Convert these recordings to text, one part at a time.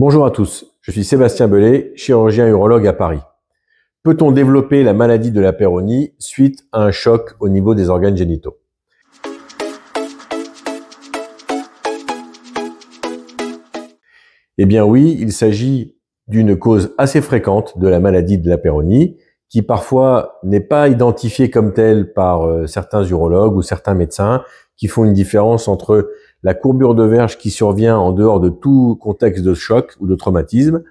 Bonjour à tous, je suis Sébastien Belay, chirurgien urologue à Paris. Peut-on développer la maladie de la péronie suite à un choc au niveau des organes génitaux Eh bien oui, il s'agit d'une cause assez fréquente de la maladie de la péronie qui parfois n'est pas identifiée comme telle par euh, certains urologues ou certains médecins qui font une différence entre la courbure de verge qui survient en dehors de tout contexte de choc ou de traumatisme,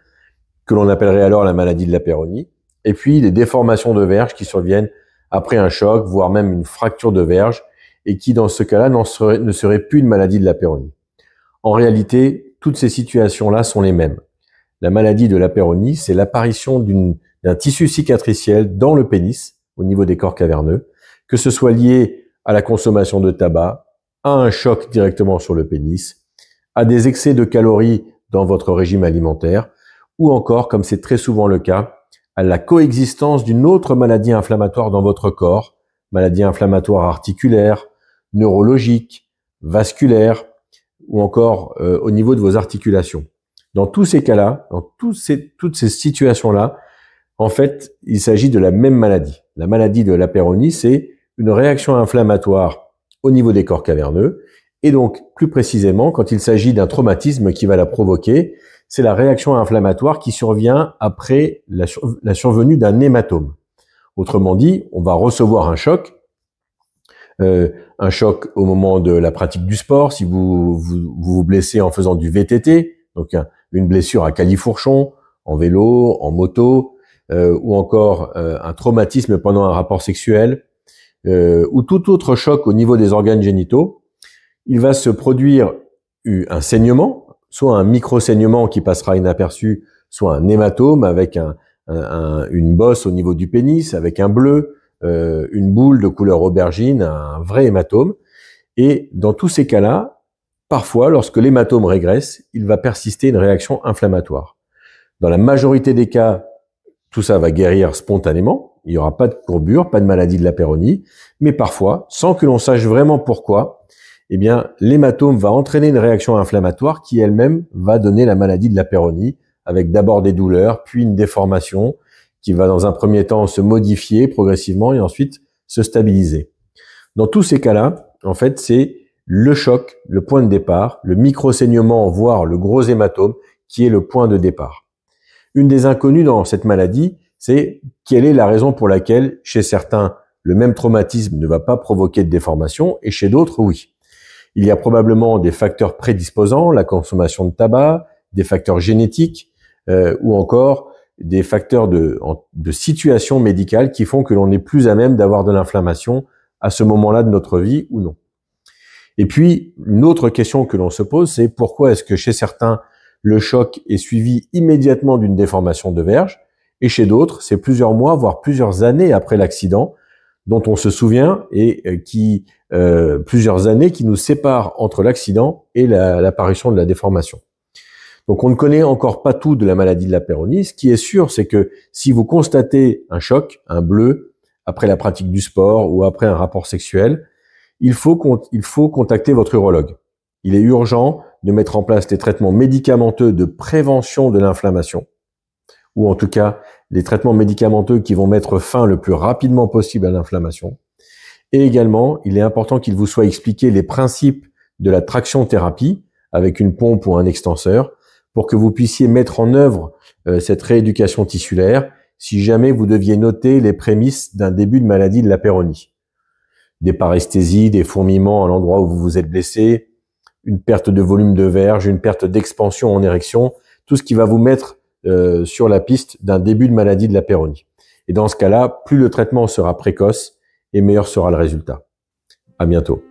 que l'on appellerait alors la maladie de la péronie, et puis les déformations de verge qui surviennent après un choc, voire même une fracture de verge, et qui dans ce cas-là ne serait plus une maladie de la péronie. En réalité, toutes ces situations-là sont les mêmes. La maladie de la péronie, c'est l'apparition d'un tissu cicatriciel dans le pénis, au niveau des corps caverneux, que ce soit lié à la consommation de tabac, un choc directement sur le pénis, à des excès de calories dans votre régime alimentaire, ou encore, comme c'est très souvent le cas, à la coexistence d'une autre maladie inflammatoire dans votre corps, maladie inflammatoire articulaire, neurologique, vasculaire, ou encore euh, au niveau de vos articulations. Dans tous ces cas-là, dans toutes ces situations-là, en fait, il s'agit de la même maladie. La maladie de l'apéronie, c'est une réaction inflammatoire au niveau des corps caverneux. Et donc, plus précisément, quand il s'agit d'un traumatisme qui va la provoquer, c'est la réaction inflammatoire qui survient après la, survenue d'un hématome. Autrement dit, on va recevoir un choc, euh, un choc au moment de la pratique du sport, si vous vous, vous, blessez en faisant du VTT, donc une blessure à califourchon, en vélo, en moto, euh, ou encore euh, un traumatisme pendant un rapport sexuel, euh, ou tout autre choc au niveau des organes génitaux, il va se produire un saignement, soit un micro-saignement qui passera inaperçu, soit un hématome avec une bosse au niveau du pénis, avec un bleu, euh, une boule de couleur aubergine, un vrai hématome. Et dans tous ces cas-là, parfois, lorsque l'hématome régresse, il va persister une réaction inflammatoire. Dans la majorité des cas, tout ça va guérir spontanément, il n'y aura pas de courbure, pas de maladie de la péronie, mais parfois, sans que l'on sache vraiment pourquoi, eh bien, l'hématome va entraîner une réaction inflammatoire qui elle-même va donner la maladie de la péronie, avec d'abord des douleurs, puis une déformation qui va dans un premier temps se modifier progressivement et ensuite se stabiliser. Dans tous ces cas-là, en fait, c'est le choc, le point de départ, le micro-saignement, voire le gros hématome, qui est le point de départ. Une des inconnues dans cette maladie, c'est quelle est la raison pour laquelle chez certains, le même traumatisme ne va pas provoquer de déformation et chez d'autres, oui. Il y a probablement des facteurs prédisposants, la consommation de tabac, des facteurs génétiques euh, ou encore des facteurs de, de situation médicale qui font que l'on n'est plus à même d'avoir de l'inflammation à ce moment-là de notre vie ou non. Et puis, une autre question que l'on se pose, c'est pourquoi est-ce que chez certains, le choc est suivi immédiatement d'une déformation de verge, et chez d'autres, c'est plusieurs mois, voire plusieurs années après l'accident dont on se souvient et euh, qui euh, plusieurs années qui nous séparent entre l'accident et l'apparition de la déformation. Donc on ne connaît encore pas tout de la maladie de la péronie. Ce qui est sûr, c'est que si vous constatez un choc, un bleu, après la pratique du sport ou après un rapport sexuel, il faut, il faut contacter votre urologue. Il est urgent de mettre en place des traitements médicamenteux de prévention de l'inflammation ou en tout cas les traitements médicamenteux qui vont mettre fin le plus rapidement possible à l'inflammation. Et également, il est important qu'il vous soit expliqué les principes de la traction thérapie avec une pompe ou un extenseur pour que vous puissiez mettre en œuvre euh, cette rééducation tissulaire si jamais vous deviez noter les prémices d'un début de maladie de la péronie. Des paresthésies, des fourmillements à l'endroit où vous vous êtes blessé, une perte de volume de verge, une perte d'expansion en érection, tout ce qui va vous mettre euh, sur la piste d'un début de maladie de la péronie. Et dans ce cas-là, plus le traitement sera précoce et meilleur sera le résultat. À bientôt.